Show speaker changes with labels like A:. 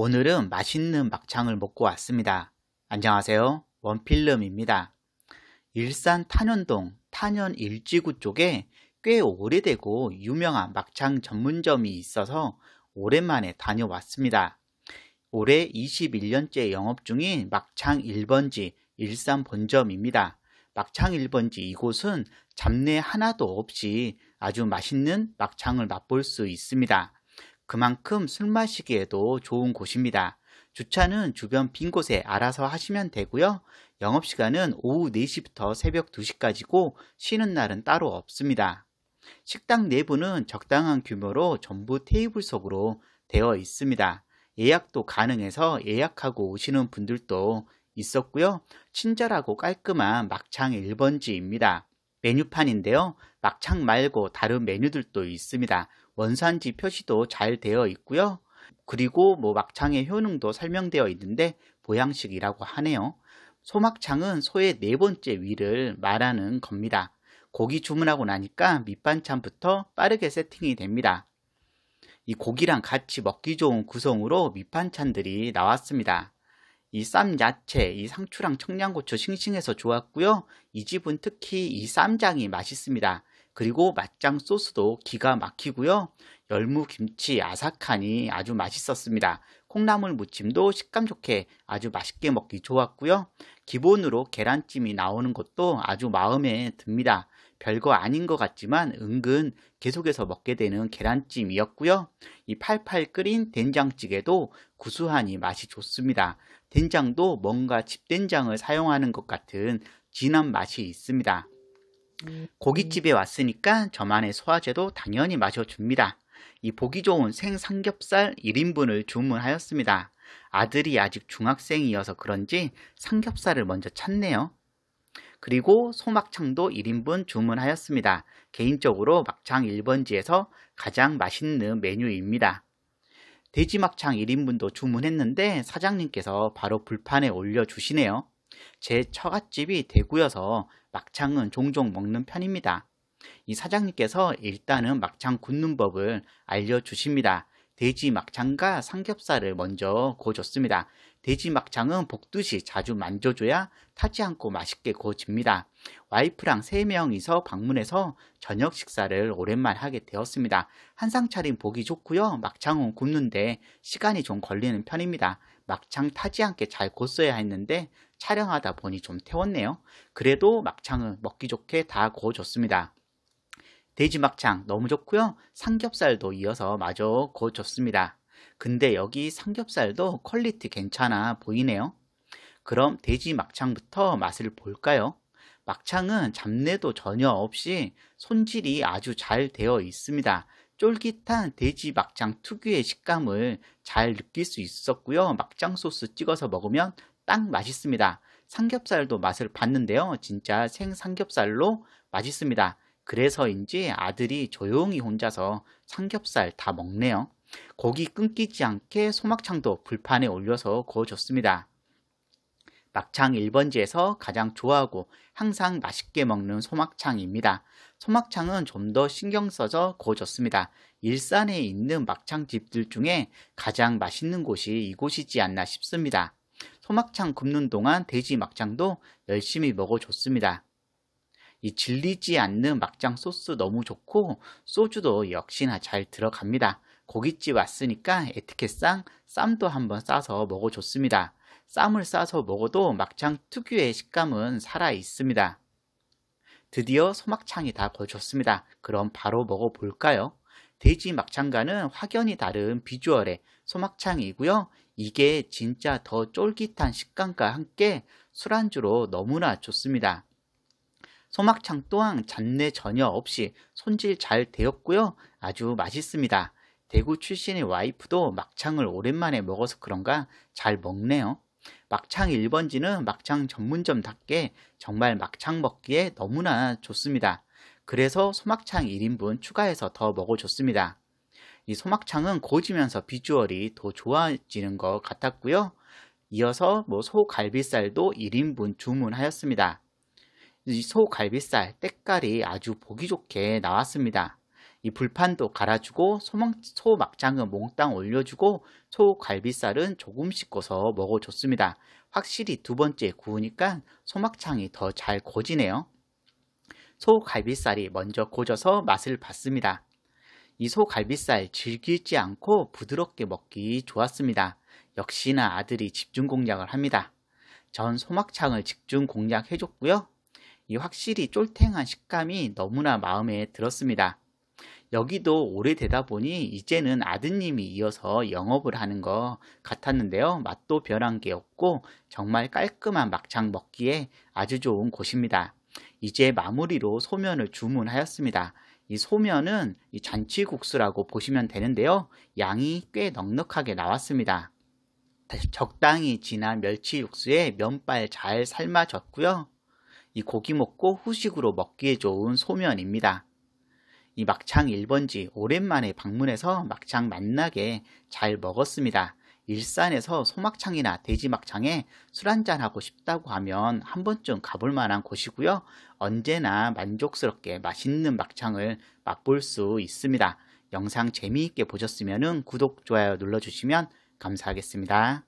A: 오늘은 맛있는 막창을 먹고 왔습니다. 안녕하세요. 원필름입니다. 일산 탄현동 탄현 일지구 쪽에 꽤 오래되고 유명한 막창 전문점이 있어서 오랜만에 다녀왔습니다. 올해 21년째 영업 중인 막창 1번지 일산 본점입니다. 막창 1번지 이곳은 잡내 하나도 없이 아주 맛있는 막창을 맛볼 수 있습니다. 그만큼 술 마시기에도 좋은 곳입니다. 주차는 주변 빈 곳에 알아서 하시면 되고요. 영업시간은 오후 4시부터 새벽 2시까지고 쉬는 날은 따로 없습니다. 식당 내부는 적당한 규모로 전부 테이블 속으로 되어 있습니다. 예약도 가능해서 예약하고 오시는 분들도 있었고요. 친절하고 깔끔한 막창 1번지입니다. 메뉴판인데요. 막창 말고 다른 메뉴들도 있습니다. 원산지 표시도 잘 되어 있고요. 그리고 뭐 막창의 효능도 설명되어 있는데 보양식이라고 하네요. 소막창은 소의 네 번째 위를 말하는 겁니다. 고기 주문하고 나니까 밑반찬부터 빠르게 세팅이 됩니다. 이 고기랑 같이 먹기 좋은 구성으로 밑반찬들이 나왔습니다. 이 쌈 야채, 이 상추랑 청양고추 싱싱해서 좋았고요. 이 집은 특히 이 쌈장이 맛있습니다. 그리고 맛장 소스도 기가 막히고요. 열무김치 아삭하니 아주 맛있었습니다. 콩나물 무침도 식감 좋게 아주 맛있게 먹기 좋았고요. 기본으로 계란찜이 나오는 것도 아주 마음에 듭니다. 별거 아닌 것 같지만 은근 계속해서 먹게 되는 계란찜이었고요. 이 팔팔 끓인 된장찌개도 구수하니 맛이 좋습니다. 된장도 뭔가 집된장을 사용하는 것 같은 진한 맛이 있습니다. 고깃집에 왔으니까 저만의 소화제도 당연히 마셔줍니다. 이 보기 좋은 생삼겹살 1인분을 주문하였습니다. 아들이 아직 중학생이어서 그런지 삼겹살을 먼저 찾네요. 그리고 소막창도 1인분 주문하였습니다. 개인적으로 막창 1번지에서 가장 맛있는 메뉴입니다. 돼지 막창 1인분도 주문했는데 사장님께서 바로 불판에 올려주시네요. 제 처갓집이 대구여서 막창은 종종 먹는 편입니다. 이 사장님께서 일단은 막창 굽는 법을 알려주십니다. 돼지 막창과 삼겹살을 먼저 구워줬습니다. 돼지 막창은 볶듯이 자주 만져줘야 타지 않고 맛있게 구워집니다. 와이프랑 3명이서 방문해서 저녁 식사를 오랜만 하게 되었습니다. 한상 차림 보기 좋고요. 막창은 굽는데 시간이 좀 걸리는 편입니다. 막창 타지 않게 잘 곪어야 했는데 촬영하다 보니 좀 태웠네요. 그래도 막창은 먹기 좋게 다 구워줬습니다. 돼지 막창 너무 좋고요. 삼겹살도 이어서 마저 구워줬습니다. 근데 여기 삼겹살도 퀄리티 괜찮아 보이네요. 그럼 돼지 막창부터 맛을 볼까요? 막창은 잡내도 전혀 없이 손질이 아주 잘 되어 있습니다. 쫄깃한 돼지 막창 특유의 식감을 잘 느낄 수 있었고요. 막장 소스 찍어서 먹으면 딱 맛있습니다. 삼겹살도 맛을 봤는데요. 진짜 생삼겹살로 맛있습니다. 그래서인지 아들이 조용히 혼자서 삼겹살 다 먹네요. 고기 끊기지 않게 소막창도 불판에 올려서 구워줬습니다. 막창 1번지에서 가장 좋아하고 항상 맛있게 먹는 소막창입니다. 소막창은 좀 더 신경 써서 구워줬습니다 일산에 있는 막창집들 중에 가장 맛있는 곳이 이곳이지 않나 싶습니다. 소막창 굽는 동안 돼지 막창도 열심히 먹어줬습니다. 이 질리지 않는 막장 소스 너무 좋고 소주도 역시나 잘 들어갑니다. 고깃집 왔으니까 에티켓상 쌈도 한번 싸서 먹어줬습니다. 쌈을 싸서 먹어도 막창 특유의 식감은 살아있습니다. 드디어 소막창이 다 거쳤습니다. 그럼 바로 먹어볼까요? 돼지 막창과는 확연히 다른 비주얼의 소막창이고요. 이게 진짜 더 쫄깃한 식감과 함께 술안주로 너무나 좋습니다. 소막창 또한 잔내 전혀 없이 손질 잘 되었고요. 아주 맛있습니다. 대구 출신의 와이프도 막창을 오랜만에 먹어서 그런가 잘 먹네요. 막창 1번지는 막창 전문점답게 정말 막창 먹기에 너무나 좋습니다. 그래서 소막창 1인분 추가해서 더 먹어줬습니다. 이 소막창은 고지면서 비주얼이 더 좋아지는 것 같았고요. 이어서 뭐 소갈비살도 1인분 주문하였습니다. 이 소갈비살 때깔이 아주 보기 좋게 나왔습니다. 이 불판도 갈아주고 소막장은 몽땅 올려주고 소갈비살은 조금씩 꺼서 먹어줬습니다. 확실히 두 번째 구우니까 소막창이 더 잘 고지네요. 소갈비살이 먼저 고져서 맛을 봤습니다. 이 소갈비살 질기지 않고 부드럽게 먹기 좋았습니다. 역시나 아들이 집중 공략을 합니다. 전 소막창을 집중 공략해줬고요. 이 확실히 쫄탱한 식감이 너무나 마음에 들었습니다. 여기도 오래되다 보니 이제는 아드님이 이어서 영업을 하는 것 같았는데요. 맛도 변한게 없고 정말 깔끔한 막창 먹기에 아주 좋은 곳입니다. 이제 마무리로 소면을 주문하였습니다. 이 소면은 이 잔치국수라고 보시면 되는데요. 양이 꽤 넉넉하게 나왔습니다. 적당히 진한 멸치 육수에 면발 잘 삶아졌고요. 이 고기 먹고 후식으로 먹기에 좋은 소면입니다. 이 막창 1번지 오랜만에 방문해서 막창 맛나게 잘 먹었습니다. 일산에서 소막창이나 돼지막창에 술 한잔하고 싶다고 하면 한 번쯤 가볼 만한 곳이고요. 언제나 만족스럽게 맛있는 막창을 맛볼 수 있습니다. 영상 재미있게 보셨으면 구독, 좋아요 눌러주시면 감사하겠습니다.